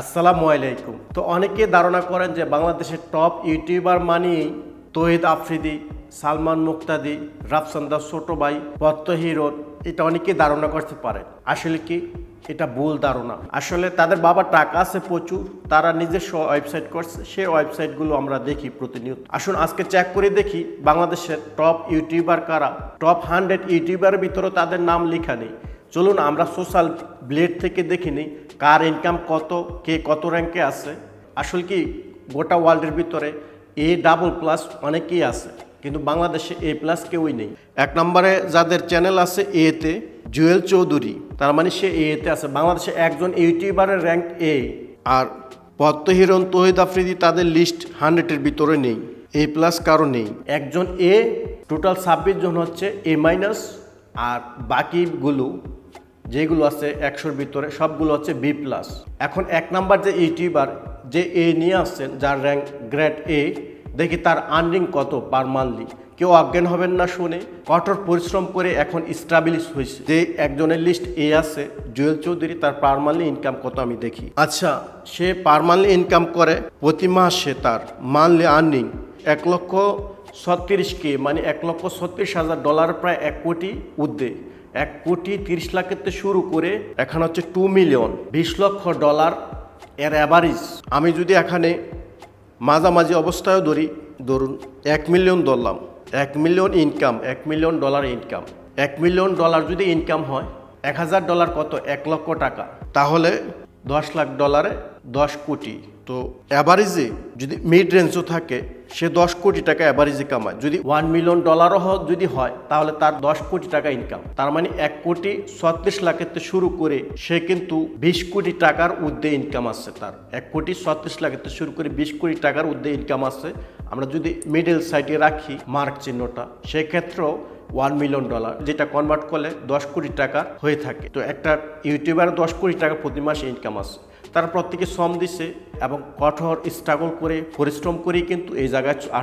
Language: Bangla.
আসসালামু আলাইকুম তো অনেকে ধারণা করেন যে বাংলাদেশের টপ ইউটিউবার মানিয়েই তহিদ আফ্রিদি সালমান মুক্তাদি রাফসান্দা ছোট ভাই পত্ত হিরো এটা অনেকে ধারণা করতে পারে আসলে কি এটা ভুল ধারণা আসলে তাদের বাবা টাকা আছে প্রচুর তারা নিজস্ব ওয়েবসাইট করছে সেই ওয়েবসাইটগুলো আমরা দেখি প্রতিনিয়ত আসুন আজকে চেক করে দেখি বাংলাদেশের টপ ইউটিউবার কারা টপ হান্ড্রেড ইউটিউবারের ভিতরে তাদের নাম লেখা নেই চলুন আমরা সোশ্যাল ব্লেড থেকে দেখে নিই কার ইনকাম কত কে কত র্যাঙ্কে আছে আসলে কি গোটা ওয়ার্ল্ডের ভিতরে এ ডাবল প্লাস অনেকেই আছে কিন্তু বাংলাদেশে এ প্লাস কেউই নেই এক নম্বরে যাদের চ্যানেল আছে এতে জুয়েল চৌধুরী তার মানে সে এতে আছে বাংলাদেশে একজন ইউটিউবারের র্যাঙ্ক এ আর পদ্মহিরণ তহিদ আফ্রিদি তাদের লিস্ট হান্ড্রেডের ভিতরে নেই এ প্লাস কারো নেই একজন এ টোটাল ছাব্বিশ জন হচ্ছে এ মাইনাস আর বাকিগুলো যেগুলো আছে একশোর ভিতরে সবগুলো হচ্ছে বি প্লাস এখন এক নাম্বার যে ইউটিউবার যে এ নিয়ে আসছেন যার র্যাঙ্ক গ্রেড এ দেখি তার আর্নিং কত পার মান্থলি কেউ অজ্ঞান হবেন না শুনে কঠোর পরিশ্রম করে এখন স্টাবলিশ হয়েছে যে একজনের লিস্ট এ আছে জুয়েল চৌধুরী তার পার মান্থলি ইনকাম কত আমি দেখি আচ্ছা সে পার মান্থলি ইনকাম করে প্রতি মাসে তার মান্থলি আর্নিং এক লক্ষ ছত্রিশ কে মানে এক লক্ষ ছত্রিশ হাজার ডলার প্রায় এক কোটি উদ্দে এক কোটি তিরিশ লাখের তো শুরু করে এখন হচ্ছে টু মিলিয়ন বিশ লক্ষ ডলার এর অ্যাভারেজ আমি যদি এখানে মাঝামাঝি অবস্থায় ধরি ধরুন এক মিলিয়ন ধরলাম এক মিলিয়ন ইনকাম এক মিলিয়ন ডলার ইনকাম এক মিলিয়ন ডলার যদি ইনকাম হয় এক হাজার ডলার কত এক লক্ষ টাকা তাহলে দশ লাখ ডলারে দশ কোটি তো অ্যাভারেজে যদি মিড রেঞ্জও থাকে সে দশ কোটি টাকা অ্যাভারেজে কামায় যদি ওয়ান মিলিয়ন ডলারও যদি হয় তাহলে তার দশ কোটি টাকা ইনকাম তার মানে এক কোটি ছত্রিশ লাখের শুরু করে সে কিন্তু বিশ কোটি টাকার উদ্যে ইনকাম আসছে তার এক কোটি ছত্রিশ লাখের শুরু করে বিশ কোটি টাকার উদ্যে ইনকাম আসছে আমরা যদি মিডল সাইডে রাখি মার্ক চিহ্নটা সেক্ষেত্রেও ওয়ান মিলিয়ন ডলার যেটা কনভার্ট করলে দশ কোটি টাকা হয়ে থাকে তো একটা ইউটিউবার দশ কোটি টাকা প্রতি মাসে ইনকাম আসে তারা প্রত্যেকে শ্রম দিছে এবং কঠোর স্ট্রাগল করে পরিশ্রম করে কিন্তু এই জায়গায়